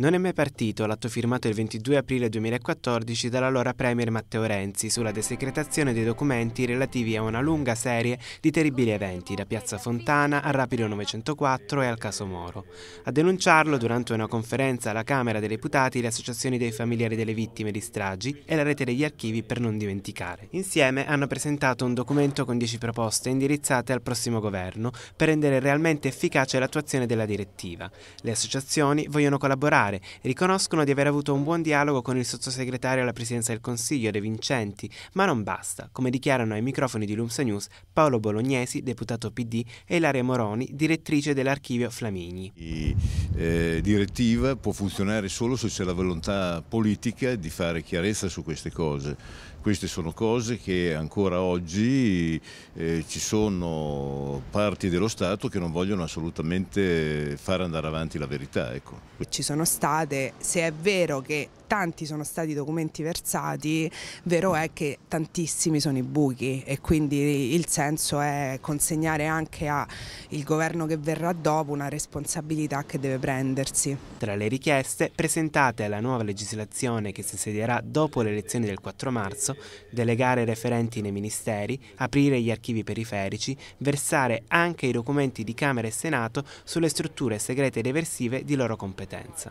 Non è mai partito l'atto firmato il 22 aprile 2014 dall'allora Premier Matteo Renzi sulla desecretazione dei documenti relativi a una lunga serie di terribili eventi da Piazza Fontana al Rapido 904 e al caso Moro. A denunciarlo durante una conferenza alla Camera dei Deputati le associazioni dei familiari delle vittime di stragi e la rete degli archivi per non dimenticare. Insieme hanno presentato un documento con 10 proposte indirizzate al prossimo governo per rendere realmente efficace l'attuazione della direttiva. Le associazioni vogliono collaborare parlamentare riconoscono di aver avuto un buon dialogo con il sottosegretario alla presidenza del Consiglio De Vincenti, ma non basta, come dichiarano ai microfoni di Lumsa News Paolo Bolognesi, deputato PD, e Ilaria Moroni, direttrice dell'archivio Flamini. La eh, direttiva può funzionare solo se c'è la volontà politica di fare chiarezza su queste cose. Queste sono cose che ancora oggi eh, ci sono parti dello Stato che non vogliono assolutamente far andare avanti la verità. Ecco. Ci sono quest'estate, se è vero che tanti sono stati i documenti versati, vero è che tantissimi sono i buchi e quindi il senso è consegnare anche al governo che verrà dopo una responsabilità che deve prendersi. Tra le richieste presentate alla nuova legislazione che si sedierà dopo le elezioni del 4 marzo, delegare referenti nei ministeri, aprire gli archivi periferici, versare anche i documenti di Camera e Senato sulle strutture segrete e reversive di loro competenza.